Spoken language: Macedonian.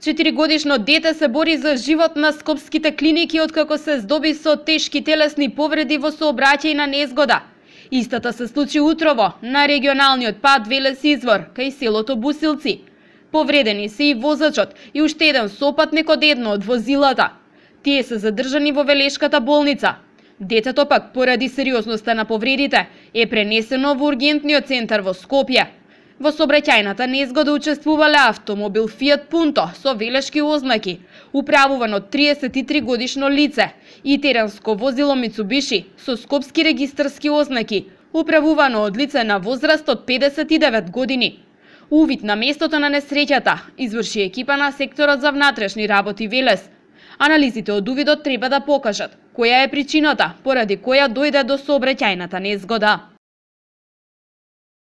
Четиригодишно дете се бори за живот на скопските клиники откако се здоби со тешки телесни повреди во на незгода. Истата се случи утрово на регионалниот пат Велес извор кај селото Бусилци. Повредени се и возачот и уште еден сопатник од едно од возилата. Тие се задржани во Велешката болница. Детето пак поради сериозноста на повредите е пренесено во ургентниот центар во Скопје. Во собраќајната незгода учествувале автомобил Фиат Пунто со велешки ознаки, управуван од 33 годишно лице и теренско возило Mitsubishi со скопски регистрски ознаки, управувано од лице на возраст од 59 години. Увид на местото на несреќата изврши екипа на секторот за внатрешни работи Велес. Анализите од увидот треба да покажат која е причината поради која дојде до собраќајната незгода.